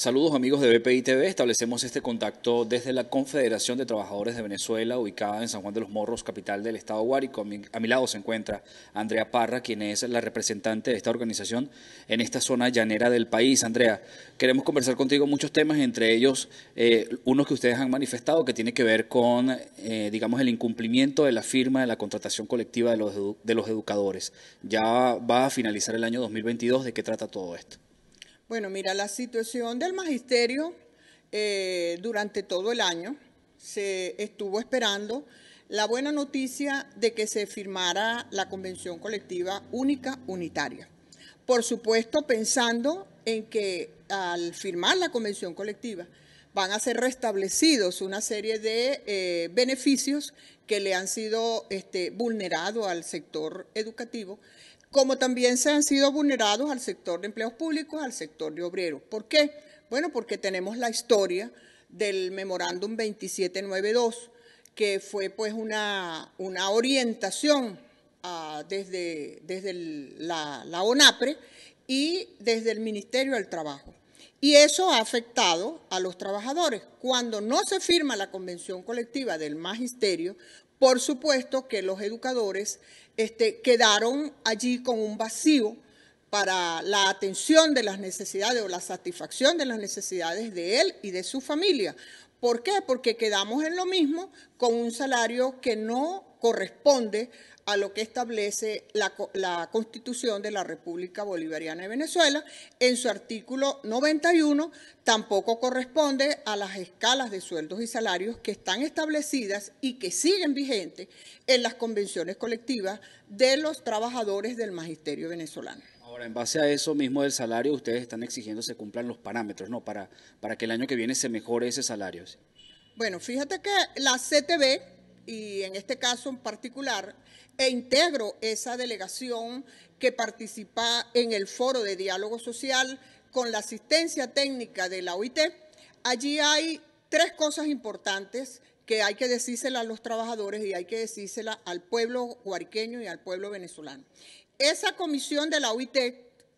Saludos amigos de BPI TV, establecemos este contacto desde la Confederación de Trabajadores de Venezuela, ubicada en San Juan de los Morros, capital del estado Guárico. A mi, lado se encuentra Andrea Parra, quien es la representante de esta organización en esta zona llanera del país. Andrea, queremos conversar contigo muchos temas, entre ellos eh, unos que ustedes han manifestado que tiene que ver con, eh, digamos, el incumplimiento de la firma de la contratación colectiva de los, de los educadores. Ya va a finalizar el año 2022, ¿de qué trata todo esto? Bueno, mira, la situación del magisterio eh, durante todo el año se estuvo esperando la buena noticia de que se firmara la convención colectiva única unitaria. Por supuesto, pensando en que al firmar la convención colectiva van a ser restablecidos una serie de eh, beneficios que le han sido este, vulnerados al sector educativo, como también se han sido vulnerados al sector de empleos públicos, al sector de obreros. ¿Por qué? Bueno, porque tenemos la historia del memorándum 2792, que fue pues una, una orientación ah, desde, desde la ONAPRE y desde el Ministerio del Trabajo. Y eso ha afectado a los trabajadores. Cuando no se firma la convención colectiva del magisterio, por supuesto que los educadores este, quedaron allí con un vacío para la atención de las necesidades o la satisfacción de las necesidades de él y de su familia. ¿Por qué? Porque quedamos en lo mismo con un salario que no corresponde a lo que establece la, Constitución de la República Bolivariana de Venezuela. En su artículo 91 tampoco corresponde a las escalas de sueldos y salarios que están establecidas y que siguen vigentes en las convenciones colectivas de los trabajadores del magisterio venezolano. Ahora, en base a eso mismo del salario, ustedes están exigiendo se cumplan los parámetros, ¿no? Para, para que el año que viene se mejore ese salario. Bueno, fíjate que la CTB y en este caso en particular, e integro esa delegación que participa en el foro de diálogo social con la asistencia técnica de la OIT. Allí hay tres cosas importantes que hay que decírselas a los trabajadores y hay que decírselas al pueblo huarqueño y al pueblo venezolano. Esa comisión de la OIT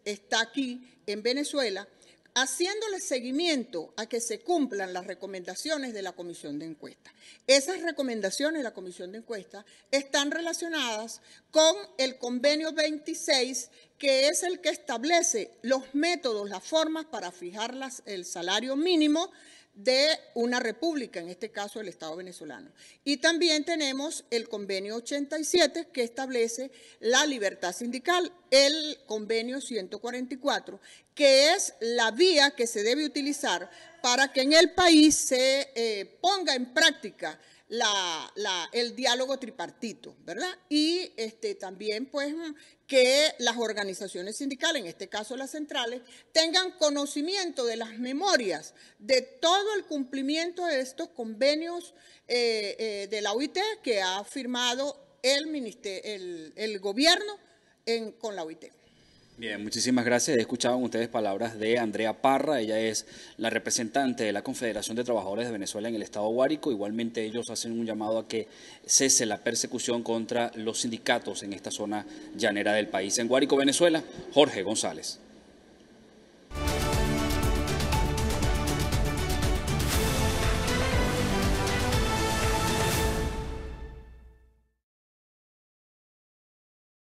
está aquí en Venezuela haciéndole seguimiento a que se cumplan las recomendaciones de la comisión de encuesta. Esas recomendaciones de la comisión de encuesta están relacionadas con el convenio 26 que es el que establece los métodos, las formas para fijar el salario mínimo de una república, en este caso el Estado venezolano. Y también tenemos el convenio 87 que establece la libertad sindical, el convenio 144, que es la vía que se debe utilizar para que en el país se eh, ponga en práctica la, el diálogo tripartito, ¿verdad? Y este, también, pues, que las organizaciones sindicales, en este caso las centrales, tengan conocimiento de las memorias de todo el cumplimiento de estos convenios eh, eh, de la OIT que ha firmado el, el, gobierno en, con la OIT. Bien, muchísimas gracias. Escuchaban ustedes palabras de Andrea Parra. Ella es la representante de la Confederación de Trabajadores de Venezuela en el Estado Guárico. Igualmente ellos hacen un llamado a que cese la persecución contra los sindicatos en esta zona llanera del país. En Guárico, Venezuela, Jorge González.